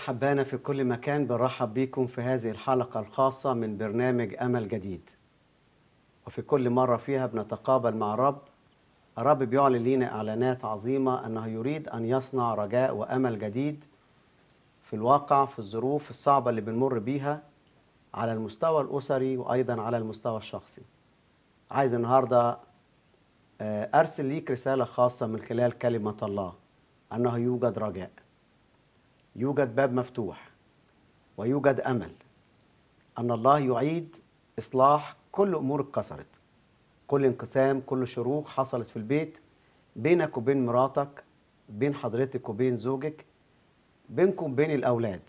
أحبانا في كل مكان برحب بيكم في هذه الحلقة الخاصة من برنامج أمل جديد وفي كل مرة فيها بنتقابل مع الرب الرب بيعلن لينا إعلانات عظيمة أنه يريد أن يصنع رجاء وأمل جديد في الواقع في الظروف الصعبة اللي بنمر بيها على المستوى الأسري وأيضا على المستوى الشخصي عايز النهاردة آه، أرسل ليك رسالة خاصة من خلال كلمة الله أنه يوجد رجاء يوجد باب مفتوح ويوجد امل ان الله يعيد اصلاح كل امور اتكسرت كل انقسام كل شروخ حصلت في البيت بينك وبين مراتك بين حضرتك وبين زوجك بينكم وبين الاولاد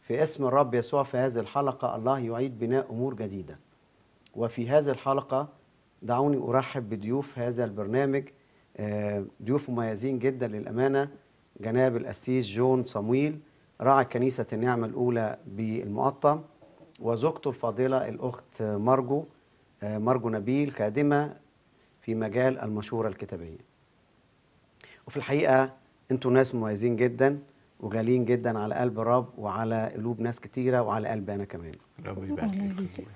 في اسم الرب يسوع في هذه الحلقه الله يعيد بناء امور جديده وفي هذه الحلقه دعوني ارحب بضيوف هذا البرنامج آه، ضيوف مميزين جدا للامانه جناب القسيس جون صمويل راعي كنيسة النعمة الأولى بالمقطم وزوجته الفاضلة الأخت مرجو آه، مرجو نبيل خادمة في مجال المشورة الكتابية وفي الحقيقة انتوا ناس مميزين جدا وغاليين جدا على قلب رب وعلى قلوب ناس كتيرة وعلى قلب أنا كمان رب يباركك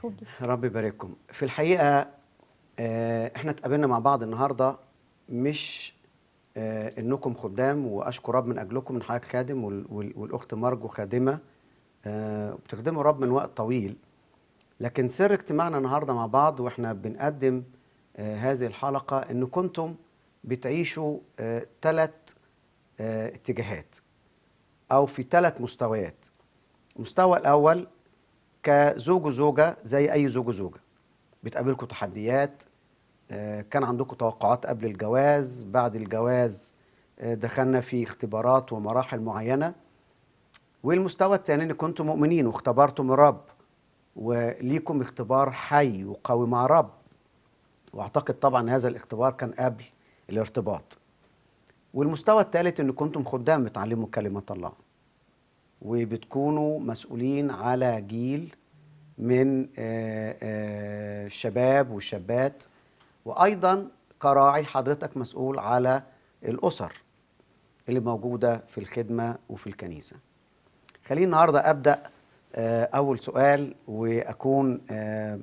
رب يبارككم في الحقيقة آه، احنا اتقابلنا مع بعض النهاردة مش آه، انكم خدام واشكر رب من اجلكم من حضرتك خادم والاخت مرجو خادمه وبتخدموا آه، رب من وقت طويل لكن سر اجتماعنا النهارده مع بعض واحنا بنقدم آه، هذه الحلقه ان كنتم بتعيشوا ثلاث اتجاهات او في ثلاث مستويات المستوى الاول كزوج وزوجه زي اي زوج وزوجه بتقابلكم تحديات آه، كان عندكم توقعات قبل الجواز بعد الجواز آه، دخلنا في اختبارات ومراحل معينة والمستوى الثاني ان كنتم مؤمنين واختبرتم الرب وليكم اختبار حي وقوي مع الرب واعتقد طبعا هذا الاختبار كان قبل الارتباط والمستوى الثالث ان كنتم خدام بتعلموا كلمة الله وبتكونوا مسؤولين على جيل من آه، شباب وشابات وايضا كراعي حضرتك مسؤول على الاسر اللي موجوده في الخدمه وفي الكنيسه خليني النهارده ابدا آه، اول سؤال واكون آه،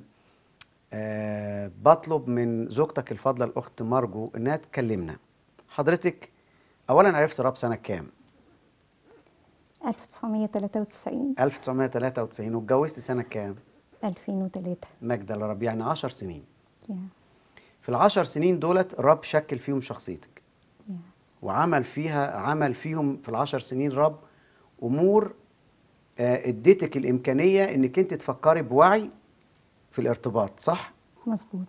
آه، بطلب من زوجتك الفاضله الاخت مرجو انها تكلمنا حضرتك اولا عرفت رب سنه كام 1993 1993 واتجوزت سنه كام 2003 مجد الله يعني 10 سنين yeah. في العشر سنين دولت الرب شكل فيهم شخصيتك وعمل فيها عمل فيهم في العشر سنين رب امور آه، اديتك الامكانيه انك انت تفكري بوعي في الارتباط صح مظبوط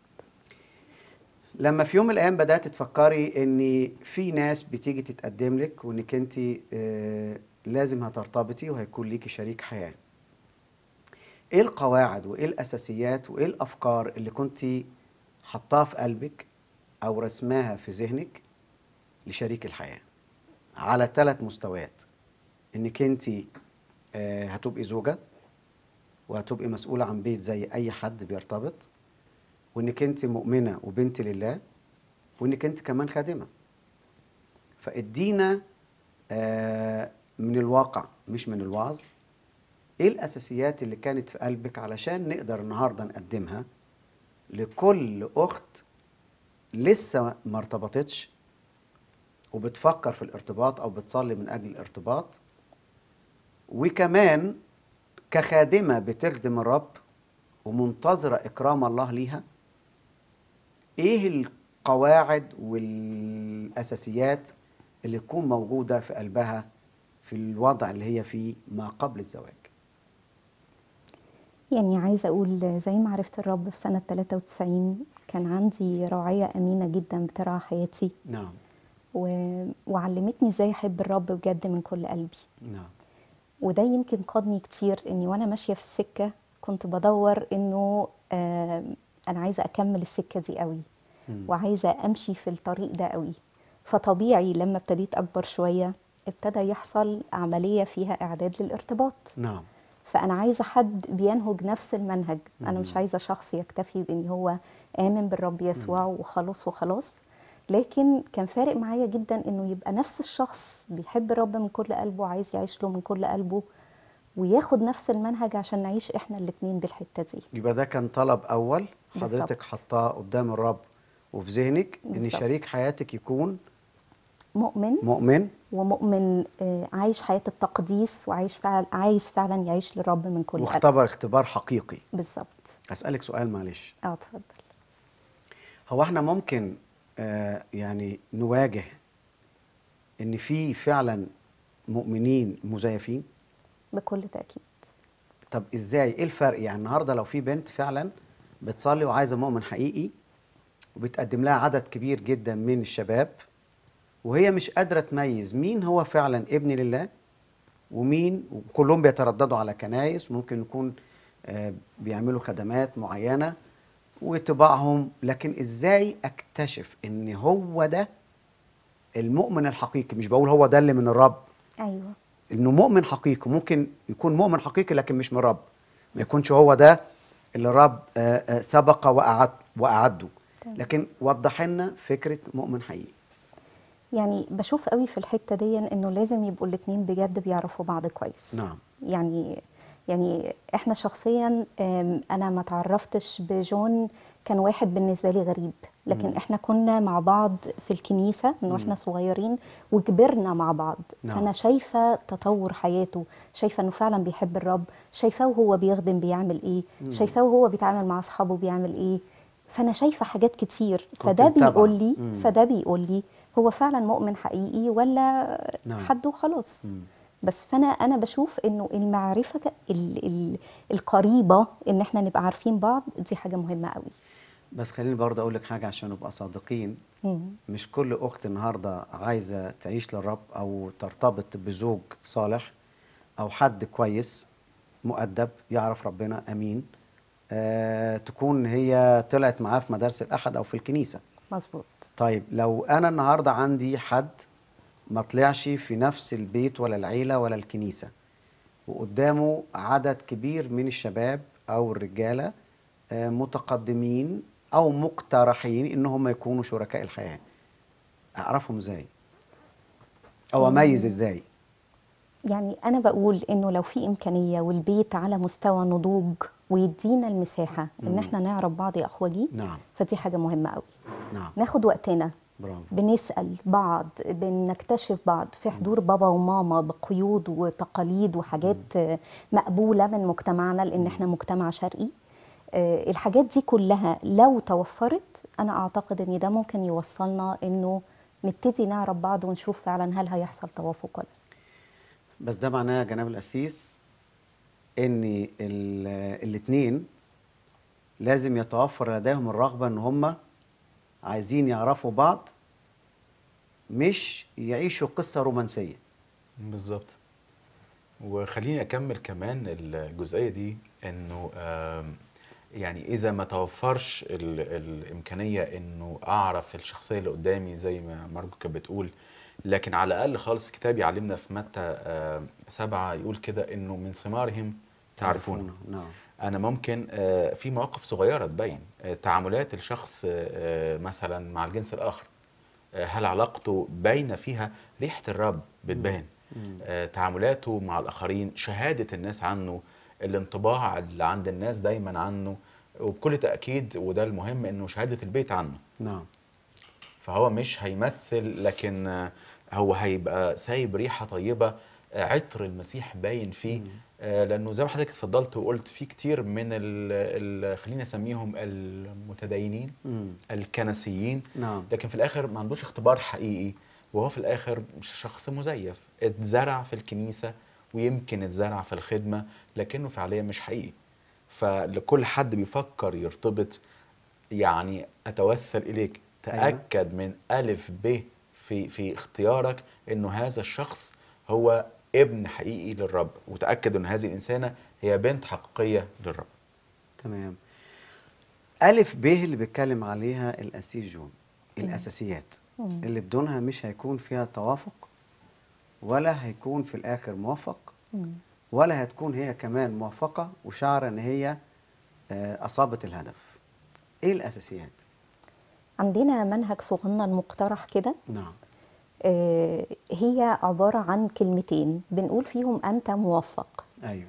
لما في يوم من الايام بدات تفكري ان في ناس بتيجي تتقدم لك وانك انت آه، لازم هترتبطي وهيكون ليكي شريك حياه ايه القواعد وايه الاساسيات وايه الافكار اللي كنت حطها في قلبك او رسماها في ذهنك لشريك الحياه على ثلاث مستويات انك انت آه، هتبقي زوجه وهتبقي مسؤوله عن بيت زي اي حد بيرتبط وانك انت مؤمنه وبنت لله وانك انت كمان خادمه فادينا آه، من الواقع مش من الوعظ ايه الاساسيات اللي كانت في قلبك علشان نقدر النهارده نقدمها لكل اخت لسه ما ارتبطتش وبتفكر في الارتباط او بتصلي من اجل الارتباط وكمان كخادمه بتخدم الرب ومنتظره اكرام الله ليها ايه القواعد والاساسيات اللي تكون موجوده في قلبها في الوضع اللي هي فيه ما قبل الزواج يعني عايزة أقول زي ما عرفت الرب في سنة 93 كان عندي راعية أمينة جدا بترعى حياتي نعم و... وعلمتني ازاي أحب الرب بجد من كل قلبي نعم وده يمكن قادني كتير إني وأنا ماشية في السكة كنت بدور إنه آه أنا عايزة أكمل السكة دي قوي وعايزة أمشي في الطريق ده قوي فطبيعي لما ابتديت أكبر شوية ابتدى يحصل عملية فيها إعداد للارتباط نعم فانا عايزه حد بينهج نفس المنهج انا مش عايزه شخص يكتفي بان هو امن بالرب يسوع وخلاص وخلاص لكن كان فارق معايا جدا انه يبقى نفس الشخص بيحب الرب من كل قلبه وعايز يعيش له من كل قلبه وياخد نفس المنهج عشان نعيش احنا الاثنين بالحته دي يبقى ده كان طلب اول حضرتك حطاه قدام الرب وفي ذهنك ان شريك حياتك يكون مؤمن مؤمن ومؤمن آه، عايش حياة التقديس وعايش فعلا عايز فعلا يعيش للرب من كل قلب اختبار حقيقي بالظبط أسألك سؤال معلش اه اتفضل هو احنا ممكن آه، يعني نواجه ان في فعلا مؤمنين مزيفين بكل تأكيد طب ازاي ايه الفرق يعني النهارده لو في بنت فعلا بتصلي وعايزه مؤمن حقيقي وبتقدم لها عدد كبير جدا من الشباب وهي مش قادره تميز مين هو فعلا ابن لله ومين وكلهم بيترددوا على كنايس وممكن يكون آه، بيعملوا خدمات معينه وطباعهم لكن ازاي اكتشف ان هو ده المؤمن الحقيقي مش بقول هو ده اللي من الرب ايوه انه مؤمن حقيقي ممكن يكون مؤمن حقيقي لكن مش من الرب ما يكونش هو ده اللي الرب آه، آه، سبق واعد واعده لكن وضح لنا فكره مؤمن حقيقي يعني بشوف قوي في الحته دي انه لازم يبقوا الاثنين بجد بيعرفوا بعض كويس نعم يعني يعني احنا شخصيا انا ما تعرفتش بجون كان واحد بالنسبه لي غريب لكن احنا كنا مع بعض في الكنيسه من واحنا صغيرين وكبرنا مع بعض نعم. فانا شايفه تطور حياته شايفه انه فعلا بيحب الرب شايفاه وهو بيخدم بيعمل ايه شايفاه وهو بيتعامل مع اصحابه بيعمل ايه فانا شايفه حاجات كتير فده بيقول لي فده بيقول لي هو فعلا مؤمن حقيقي ولا نعم. حد وخلاص مم. بس فانا انا بشوف انه المعرفه الـ الـ القريبه ان احنا نبقى عارفين بعض دي حاجه مهمه قوي بس خليني برضه اقول لك حاجه عشان نبقى صادقين مم. مش كل اخت النهارده عايزه تعيش للرب او ترتبط بزوج صالح او حد كويس مؤدب يعرف ربنا امين آه، تكون هي طلعت معاه في مدارس الأحد أو في الكنيسة مظبوط طيب لو أنا النهاردة عندي حد ما طلعش في نفس البيت ولا العيلة ولا الكنيسة وقدامه عدد كبير من الشباب أو الرجالة آه، متقدمين أو مقترحين إن هم يكونوا شركاء الحياة أعرفهم إزاي أو أميز إزاي يعني أنا بقول إنه لو في إمكانية والبيت على مستوى نضوج ويدينا المساحه مم. ان احنا نعرف بعض يا اخوجي نعم. فدي حاجه مهمه قوي نعم. ناخد وقتنا برافو. بنسال بعض بنكتشف بعض في حضور بابا وماما بقيود وتقاليد وحاجات مم. مقبوله من مجتمعنا لان احنا مجتمع شرقي آه، الحاجات دي كلها لو توفرت انا اعتقد ان ده ممكن يوصلنا انه نبتدي نعرف بعض ونشوف فعلا هل هيحصل توافق ولا بس ده معناه يا جناب القسيس ان الاثنين لازم يتوفر لديهم الرغبه ان هم عايزين يعرفوا بعض مش يعيشوا قصه رومانسيه بالظبط وخليني اكمل كمان الجزئيه دي انه يعني اذا ما توفرش الامكانيه انه اعرف الشخصيه اللي قدامي زي ما مارجو كانت بتقول لكن على الاقل خالص الكتاب يعلمنا في متى سبعه يقول كده انه من ثمارهم تعرفونه نعم انا ممكن آه، في مواقف صغيره تبين آه، تعاملات الشخص آه، مثلا مع الجنس الاخر هل علاقته باينه فيها ريحه الرب بتبان تعاملاته مع الاخرين شهاده الناس عنه الانطباع اللي عند الناس دايما عنه وبكل تاكيد وده المهم انه شهاده البيت عنه نعم فهو مش هيمثل لكن هو هيبقى سايب ريحه طيبه عطر المسيح باين فيه آه، لانه زي ما حضرتك اتفضلت وقلت في كتير من خلينا اسميهم المتدينين الكنسيين نعم. لكن في الاخر ما عندوش اختبار حقيقي وهو في الاخر شخص مزيف اتزرع في الكنيسه ويمكن اتزرع في الخدمه لكنه فعليا مش حقيقي فلكل حد بيفكر يرتبط يعني اتوسل اليك أيوه. تاكد من الف ب في في اختيارك انه هذا الشخص هو ابن حقيقي للرب وتاكد ان هذه الانسانه هي بنت حقيقيه للرب تمام ألف ب اللي بيتكلم عليها الأسيس جون الأساسيات اللي بدونها مش هيكون فيها توافق ولا هيكون في الآخر موفق ولا هتكون هي كمان موفقة وشعر أن هي آه، أصابت الهدف إيه الأساسيات؟ عندنا منهج صغنن مقترح كده نعم آه، هي عبارة عن كلمتين بنقول فيهم أنت موفق أيوة.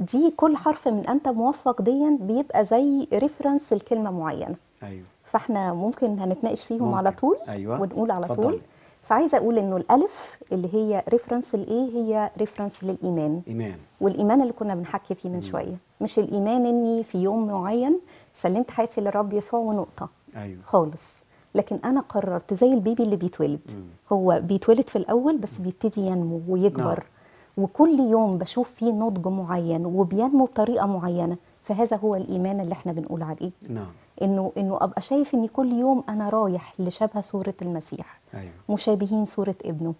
دي كل حرف من أنت موفق دي بيبقى زي ريفرنس لكلمة معينة أيوة. فاحنا ممكن هنتناقش فيهم ممكن. على طول أيوة. ونقول على فضل. طول فعايزه اقول انه الالف اللي هي ريفرنس لايه هي ريفرنس للايمان ايمان والايمان اللي كنا بنحكي فيه من م. شويه مش الايمان اني في يوم معين سلمت حياتي للرب يسوع ونقطه ايوه خالص لكن انا قررت زي البيبي اللي بيتولد هو بيتولد في الاول بس بيبتدي ينمو ويكبر نعم. وكل يوم بشوف فيه نضج معين وبينمو بطريقه معينه فهذا هو الايمان اللي احنا بنقول عليه نعم انه انه ابقى شايف ان كل يوم انا رايح لشبه صوره المسيح أيوة. مشابهين صوره ابنه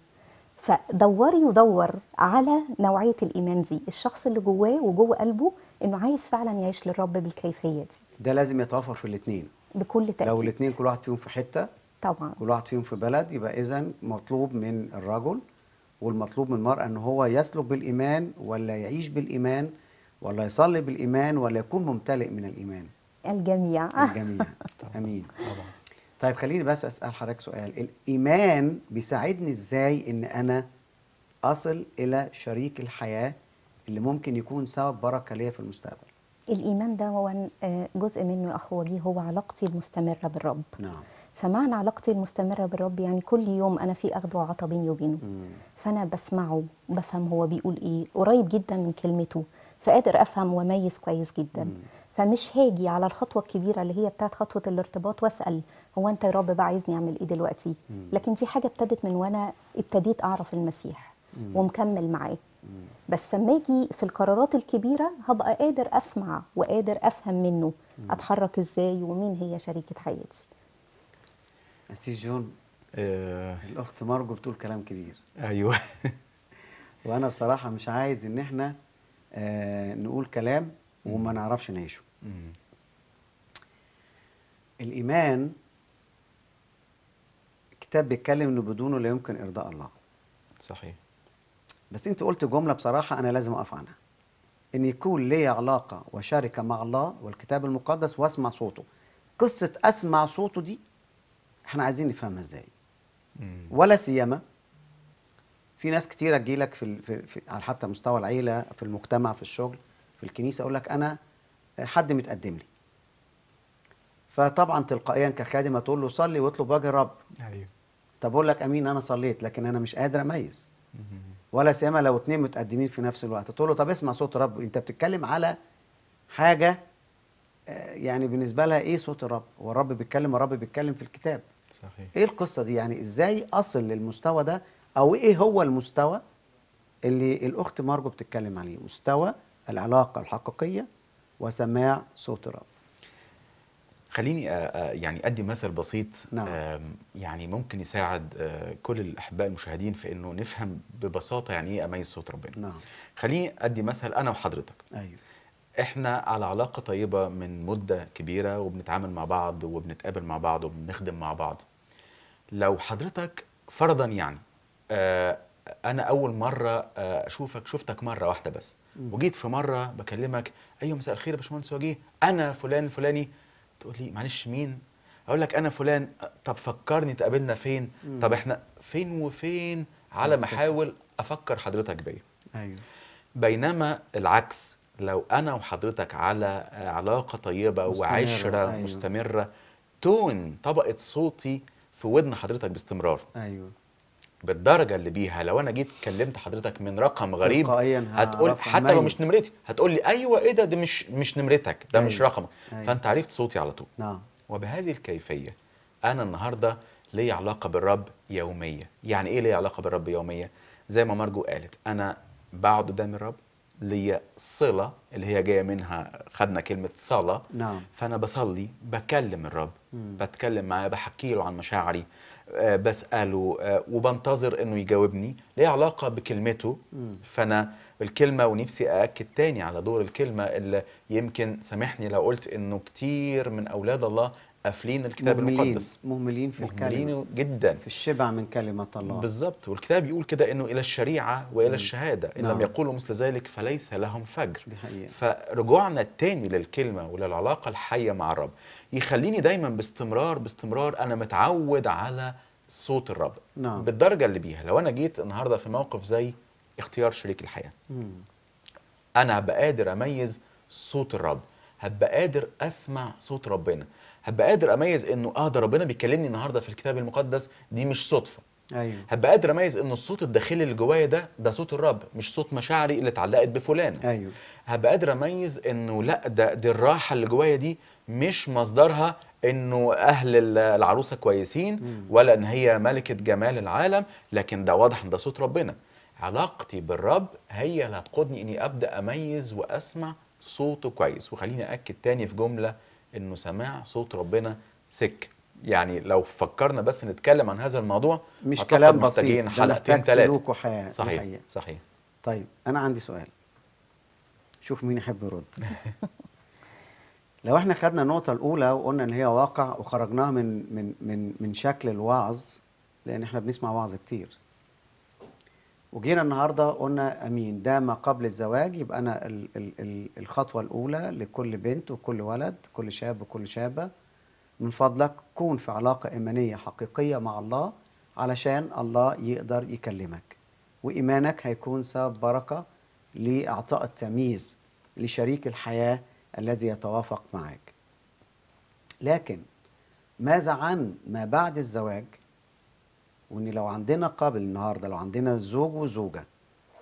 فدوري ودور على نوعيه الايمان دي الشخص اللي جواه وجوه قلبه انه عايز فعلا يعيش للرب بالكيفيه دي ده لازم يتوافر في الاثنين بكل تأكيد لو الاثنين كل واحد فيهم في حته طبعا كل واحد فيهم في بلد يبقى اذا مطلوب من الرجل والمطلوب من المرأة أن هو يسلك بالإيمان ولا يعيش بالإيمان ولا يصلي بالإيمان ولا يكون ممتلئ من الإيمان الجميع الجميع أمين طبعا طيب خليني بس أسأل حضرتك سؤال الإيمان بيساعدني إزاي إن أنا أصل إلى شريك الحياة اللي ممكن يكون سبب بركة ليا في المستقبل الإيمان ده آه، جزء منه أخو وجيه هو علاقتي المستمرة بالرب نعم. فمعنى علاقتي المستمرة بالرب يعني كل يوم أنا في اخد وعطا بيني وبينه فأنا بسمعه بفهم هو بيقول إيه قريب جدا من كلمته فقادر أفهم وأميز كويس جدا مم. فمش هاجي على الخطوة الكبيرة اللي هي بتاعت خطوة الارتباط وأسأل هو أنت يا رب بقى عايزني أعمل إيه دلوقتي مم. لكن دي حاجة ابتدت من وأنا ابتديت أعرف المسيح مم. ومكمل معاه بس فما اجي في القرارات الكبيره هبقى قادر اسمع وقادر افهم منه اتحرك ازاي ومين هي شريكه حياتي اسي جون آه. الاخت مارجو بتقول كلام كبير ايوه وانا بصراحه مش عايز ان احنا آه نقول كلام وما نعرفش نعيشه الايمان كتاب بيتكلم انه بدونه لا يمكن ارضاء الله صحيح بس انت قلت جمله بصراحه انا لازم اقف عنها ان يكون لي علاقه وشركه مع الله والكتاب المقدس واسمع صوته قصه اسمع صوته دي احنا عايزين نفهمها ازاي ولا سيما في ناس كتيرة تجي لك في, في, في على حتى مستوى العيلة في المجتمع في الشغل في الكنيسة أقول لك أنا آه، حد متقدم لي فطبعا تلقائيا كخادم تقول له صلي واطلب وجه الرب أيوه. طب أقول لك أمين أنا صليت لكن أنا مش قادر أميز ولا سيما لو اتنين متقدمين في نفس الوقت تقول له طب اسمع صوت الرب انت بتتكلم على حاجه آه، يعني بالنسبه لها ايه صوت الرب هو الرب بيتكلم الرب بيتكلم في الكتاب صحيح ايه القصه دي يعني ازاي اصل للمستوى ده او ايه هو المستوى اللي الاخت مارجو بتتكلم عليه مستوى العلاقه الحقيقيه وسماع صوت الرب خليني يعني ادي مثل بسيط نعم. يعني ممكن يساعد كل الاحباء المشاهدين في انه نفهم ببساطه يعني ايه اميز صوت ربنا نعم. خليني ادي مثل انا وحضرتك ايوه احنا على علاقه طيبه من مده كبيره وبنتعامل مع بعض وبنتقابل مع بعض وبنخدم مع بعض لو حضرتك فرضا يعني انا اول مره اشوفك شفتك مره واحده بس وجيت في مره بكلمك ايوه مساء الخير يا باشمهندس وجيه انا فلان الفلاني تقول لي معلش مين اقول لك انا فلان طب فكرني تقابلنا فين مم. طب احنا فين وفين على ما احاول افكر حضرتك بيا ايوه بينما العكس لو انا وحضرتك على علاقه طيبه مستمرة. وعشره أيوه. مستمره تون طبقه صوتي في ودن حضرتك باستمرار ايوه بالدرجه اللي بيها لو انا جيت كلمت حضرتك من رقم غريب هتقول حتى لو مش نمرتي هتقول لي ايوه ايه ده ده مش مش نمرتك ده أيوة. مش رقمك أيوة. فانت عرفت صوتي على طول نعم وبهذه الكيفيه انا النهارده ليا علاقه بالرب يوميه يعني ايه ليا علاقه بالرب يوميه زي ما مرجو قالت انا بقعد قدام الرب ليا صله اللي هي جايه منها خدنا كلمه صلاه نعم فانا بصلي بكلم الرب م. بتكلم معاه بحكي له عن مشاعري آه، بساله آه، وبنتظر انه يجاوبني ليه علاقه بكلمته فانا الكلمه ونفسي ااكد تاني على دور الكلمه اللي يمكن سامحني لو قلت انه كتير من اولاد الله قافلين الكتاب مهملين المقدس مهملين في الكلمة جدا في الشبع من كلمة الله بالظبط والكتاب يقول كده انه الى الشريعة والى مم. الشهادة ان نعم. لم يقولوا مثل ذلك فليس لهم فجر بحقيقة. فرجوعنا التاني للكلمة وللعلاقة الحية مع الرب يخليني دايما باستمرار باستمرار انا متعود على صوت الرب نعم. بالدرجة اللي بيها لو انا جيت النهاردة في موقف زي اختيار شريك الحياة مم. انا هبقى قادر اميز صوت الرب هبقى قادر اسمع صوت ربنا هبقى قادر اميز انه اه ده ربنا بيكلمني النهارده في الكتاب المقدس دي مش صدفه ايوه هبقى قادر اميز ان الصوت الداخلي اللي جوايا ده ده صوت الرب مش صوت مشاعري اللي اتعلقت بفلان ايوه هبقى قادر اميز انه لا ده دي الراحه اللي جوايا دي مش مصدرها انه اهل العروسه كويسين ولا ان هي ملكه جمال العالم لكن ده واضح ان ده صوت ربنا علاقتي بالرب هي اللي هتقودني اني ابدا اميز واسمع صوته كويس وخليني اكد تاني في جمله انه سماع صوت ربنا سكه يعني لو فكرنا بس نتكلم عن هذا الموضوع مش كلام بسيط حلقتين ثلاثه وحياة صحيح الحقيقة. صحيح طيب انا عندي سؤال شوف مين يحب يرد لو احنا خدنا النقطه الاولى وقلنا ان هي واقع وخرجناها من من من من شكل الوعظ لان احنا بنسمع وعظ كتير وجينا النهارده قلنا امين ده ما قبل الزواج يبقى انا ال ال ال الخطوه الاولى لكل بنت وكل ولد كل شاب وكل شابه من فضلك كون في علاقه ايمانيه حقيقيه مع الله علشان الله يقدر يكلمك وايمانك هيكون سبب بركه لاعطاء التمييز لشريك الحياه الذي يتوافق معك لكن ماذا عن ما بعد الزواج وان لو عندنا قابل النهارده لو عندنا زوج وزوجه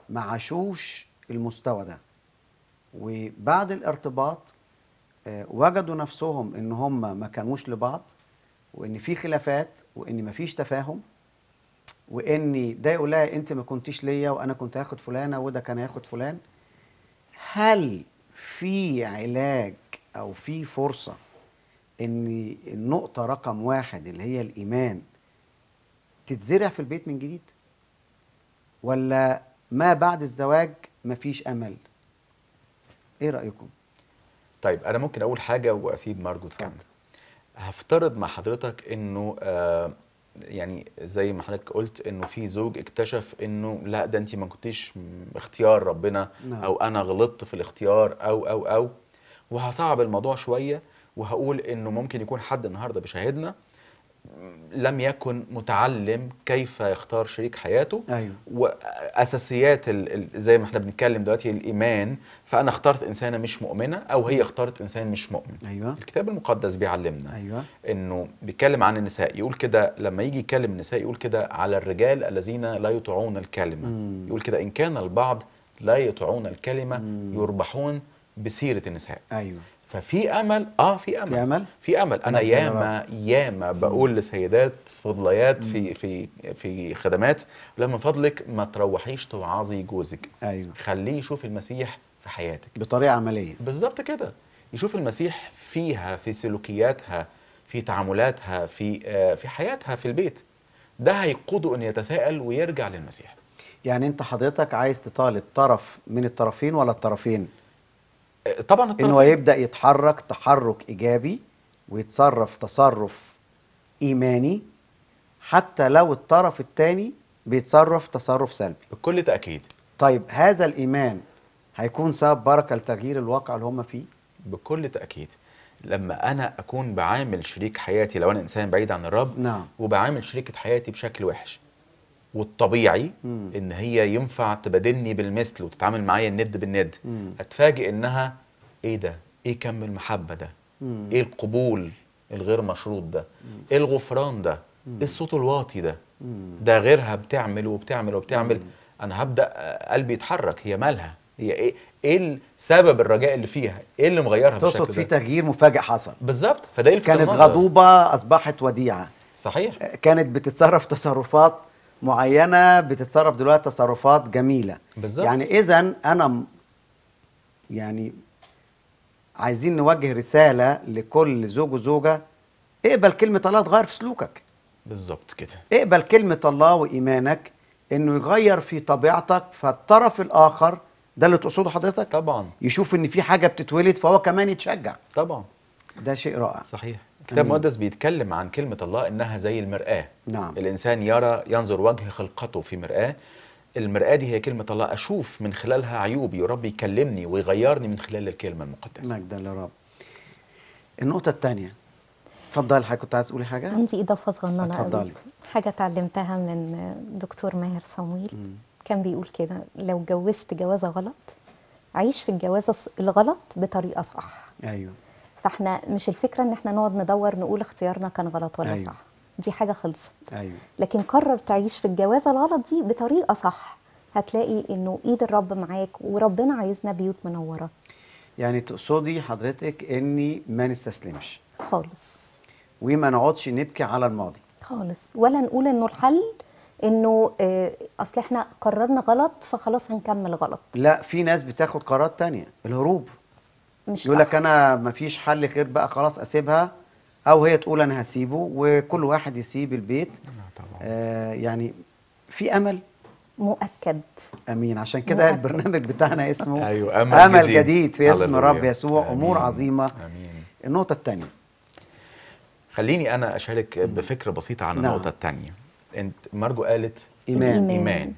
ما عاشوش المستوى ده وبعد الارتباط آه، وجدوا نفسهم ان هم ما كانوش لبعض وان في خلافات وان ما فيش تفاهم وان ده يقول لها انت ما كنتيش ليا وانا كنت هاخد فلانه وده كان هياخد فلان هل في علاج او في فرصه ان النقطه رقم واحد اللي هي الايمان تتزرع في البيت من جديد ولا ما بعد الزواج مفيش امل ايه رايكم طيب انا ممكن اقول حاجه واسيب مارجو كامل هفترض مع حضرتك انه آه يعني زي ما حضرتك قلت انه في زوج اكتشف انه لا ده انت ما كنتيش اختيار ربنا نعم. او انا غلطت في الاختيار او او او وهصعب الموضوع شويه وهقول انه ممكن يكون حد النهارده بيشاهدنا لم يكن متعلم كيف يختار شريك حياته أيوه. واساسيات زي ما احنا بنتكلم دلوقتي الايمان فانا اخترت انسانه مش مؤمنه او هي اختارت انسان مش مؤمن أيوه. الكتاب المقدس بيعلمنا أيوه. انه بيتكلم عن النساء يقول كده لما يجي يكلم النساء يقول كده على الرجال الذين لا يطيعون الكلمه مم. يقول كده ان كان البعض لا يطيعون الكلمه مم. يربحون بسيره النساء أيوه. ففي امل اه في امل في امل في امل انا ياما ياما بقول لسيدات فضليات في في في خدمات لما من فضلك ما تروحيش توعظي جوزك ايوه خليه يشوف المسيح في حياتك بطريقه عمليه بالظبط كده يشوف المسيح فيها في سلوكياتها في تعاملاتها في آه في حياتها في البيت ده هيقوده ان يتساءل ويرجع للمسيح يعني انت حضرتك عايز تطالب طرف من الطرفين ولا الطرفين طبعا الطرف انه يبدا يتحرك تحرك ايجابي ويتصرف تصرف ايماني حتى لو الطرف الثاني بيتصرف تصرف سلبي بكل تاكيد طيب هذا الايمان هيكون سبب بركه لتغيير الواقع اللي هم فيه بكل تاكيد لما انا اكون بعامل شريك حياتي لو انا انسان بعيد عن الرب نعم. وبعامل شريكه حياتي بشكل وحش والطبيعي مم. ان هي ينفع تبادلني بالمثل وتتعامل معايا الند بالند مم. اتفاجئ انها ايه ده ايه كم المحبه ده مم. ايه القبول الغير مشروط ده مم. ايه الغفران ده مم. ايه الصوت الواطي ده مم. ده غيرها بتعمل وبتعمل وبتعمل مم. انا هبدا قلبي يتحرك هي مالها هي ايه ايه سبب الرجاء اللي فيها ايه اللي مغيرها بشكل ده تقصد في تغيير مفاجئ حصل بالظبط فده كانت النظر. غضوبه اصبحت وديعه صحيح آه، كانت بتتصرف تصرفات معينه بتتصرف دلوقتي تصرفات جميله بالظبط يعني اذا انا يعني عايزين نوجه رساله لكل زوج وزوجه اقبل كلمه الله تغير في سلوكك بالظبط كده اقبل كلمه الله وايمانك انه يغير في طبيعتك فالطرف الاخر ده اللي تقصده حضرتك طبعا يشوف ان في حاجه بتتولد فهو كمان يتشجع طبعا ده شيء رائع صحيح كتاب مقدس بيتكلم عن كلمة الله إنها زي المرآة نعم. الإنسان يرى ينظر وجه خلقته في مرآة المرآة دي هي كلمة الله أشوف من خلالها عيوبي ورب يكلمني ويغيرني من خلال الكلمة المقدسة مجدا للرب النقطة الثانية اتفضلي حضرتك كنت عايز تقولي حاجة؟ عندي إضافة صغننة اتفضلي حاجة اتعلمتها من دكتور ماهر صمويل كان بيقول كده لو جوزت جوازة غلط عيش في الجوازة الغلط بطريقة صح أيوه فاحنا مش الفكره ان احنا نقعد ندور نقول اختيارنا كان غلط ولا أيوة. صح دي حاجه خلصت أيوة. لكن قرر تعيش في الجوازه الغلط دي بطريقه صح هتلاقي انه ايد الرب معاك وربنا عايزنا بيوت منوره يعني تقصدي حضرتك اني ما نستسلمش خالص وما نقعدش نبكي على الماضي خالص ولا نقول انه الحل انه آه، اصل احنا قررنا غلط فخلاص هنكمل غلط لا في ناس بتاخد قرارات تانية الهروب مش يقول لك انا مفيش حل غير بقى خلاص اسيبها او هي تقول انا هسيبه وكل واحد يسيب البيت آه يعني في امل مؤكد امين عشان كده البرنامج بتاعنا اسمه أيوة أمل, امل جديد, جديد في اسم الرب يسوع امور عظيمه أمين. النقطه الثانيه خليني انا اشارك بفكره بسيطه عن نعم. النقطه الثانيه انت مرجو قالت ايمان ايمان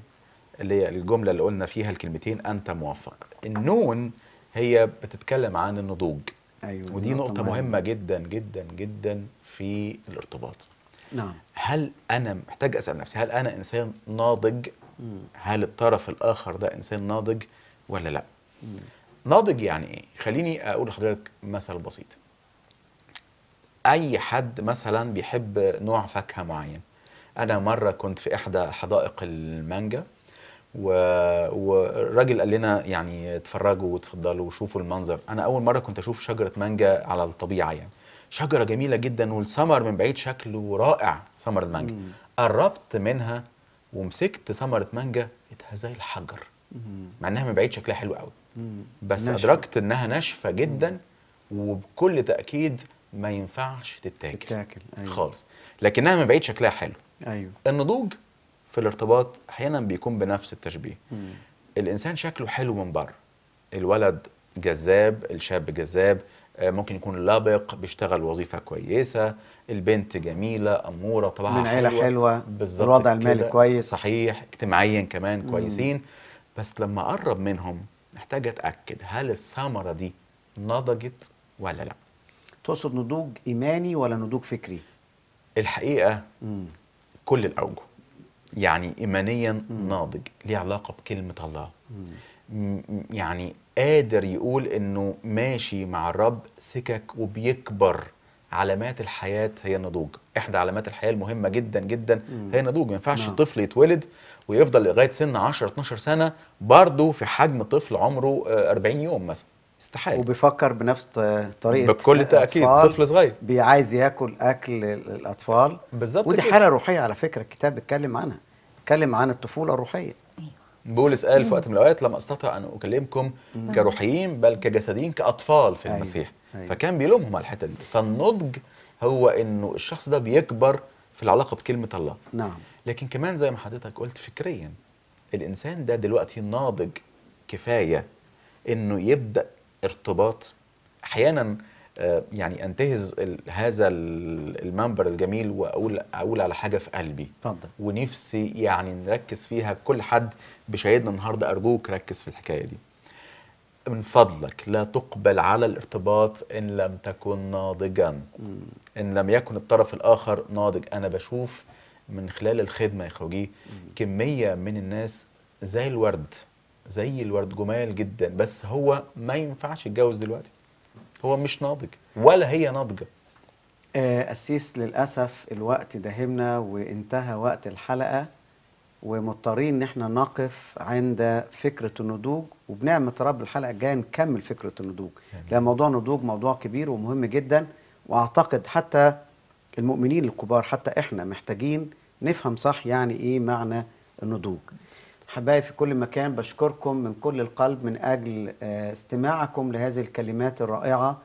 اللي هي الجمله اللي قلنا فيها الكلمتين انت موفق النون هي بتتكلم عن النضوج أيوة ودي نقطة, نقطة مهمة جدا جدا جدا في الارتباط نعم هل أنا محتاج أسأل نفسي هل أنا إنسان ناضج مم. هل الطرف الآخر ده إنسان ناضج ولا لا مم. ناضج يعني إيه خليني أقول لحضرتك مثل بسيط أي حد مثلا بيحب نوع فاكهة معين أنا مرة كنت في إحدى حدائق المانجا والراجل قال لنا يعني اتفرجوا واتفضلوا وشوفوا المنظر انا اول مره كنت اشوف شجره مانجا على الطبيعه يعني شجره جميله جدا والسمر من بعيد شكله رائع سمر المانجا مم. قربت منها ومسكت ثمره مانجا زي الحجر مع انها من بعيد شكلها حلو قوي بس ناشفة. ادركت انها ناشفه جدا وبكل تاكيد ما ينفعش تتاكل, تتاكل. أيوة. خالص لكنها من بعيد شكلها حلو ايوه النضوج في الارتباط احيانا بيكون بنفس التشبيه مم. الانسان شكله حلو من بره الولد جذاب الشاب جذاب آه، ممكن يكون لبق بيشتغل وظيفة كويسة البنت جميلة أمورة طبعا من عيلة حلوة, حلوة بالظبط الوضع المالي كويس صحيح اجتماعيا كمان مم. كويسين بس لما أقرب منهم محتاج أتأكد هل الثمرة دي نضجت ولا لا تقصد نضوج إيماني ولا نضوج فكري؟ الحقيقة مم. كل الأوجه يعني ايمانيا ناضج ليه علاقه بكلمه الله يعني قادر يقول انه ماشي مع الرب سكك وبيكبر علامات الحياه هي النضوج احدى علامات الحياه المهمه جدا جدا هي النضوج ما ينفعش نعم. طفل يتولد ويفضل لغايه سن 10 12 سنه برضه في حجم طفل عمره 40 آه، يوم مثلا استحاله وبيفكر بنفس طريقه بكل تاكيد طفل صغير بيعايز ياكل اكل الاطفال بالظبط ودي حاله روحيه على فكره الكتاب بيتكلم عنها بيتكلم عن الطفوله الروحيه أيوة. بولس قال في أيوة. وقت من الاوقات لم استطع ان اكلمكم كروحيين بل كجسديين كاطفال في أيوة. المسيح فكان بيلومهم على الحته دي فالنضج هو انه الشخص ده بيكبر في العلاقه بكلمه الله نعم لكن كمان زي ما حضرتك قلت فكريا الانسان ده دلوقتي ناضج كفايه انه يبدا ارتباط احيانا آه، يعني انتهز هذا المنبر الجميل واقول اقول على حاجه في قلبي اتفضل ونفسي يعني نركز فيها كل حد بيشاهدنا النهارده ارجوك ركز في الحكايه دي من فضلك لا تقبل على الارتباط ان لم تكن ناضجا ان لم يكن الطرف الاخر ناضج انا بشوف من خلال الخدمه يا خوجي كميه من الناس زي الورد زي الورد جمال جدا بس هو ما ينفعش يتجوز دلوقتي هو مش ناضج ولا هي ناضجه آه، أسيس للأسف الوقت داهمنا وانتهى وقت الحلقة ومضطرين إن احنا نقف عند فكرة النضوج وبنعمة رب الحلقة الجاية نكمل فكرة النضوج يعني لأن موضوع النضوج موضوع كبير ومهم جدا وأعتقد حتى المؤمنين الكبار حتى احنا محتاجين نفهم صح يعني إيه معنى النضوج حبايبي في كل مكان بشكركم من كل القلب من أجل آه، استماعكم لهذه الكلمات الرائعة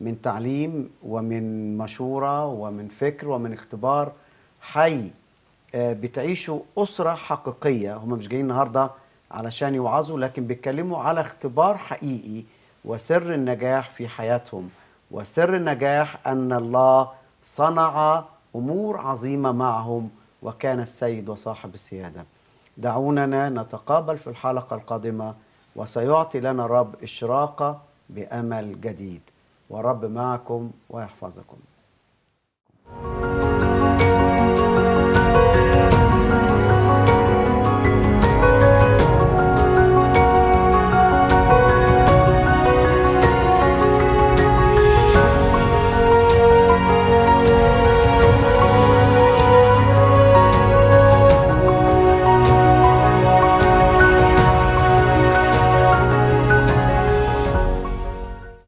من تعليم ومن مشورة ومن فكر ومن اختبار حي آه، بتعيشوا أسرة حقيقية هم مش جايين النهاردة علشان يوعظوا لكن بيتكلموا على اختبار حقيقي وسر النجاح في حياتهم وسر النجاح أن الله صنع أمور عظيمة معهم وكان السيد وصاحب السيادة دعوننا نتقابل في الحلقة القادمة وسيعطي لنا رب إشراقة بأمل جديد ورب معكم ويحفظكم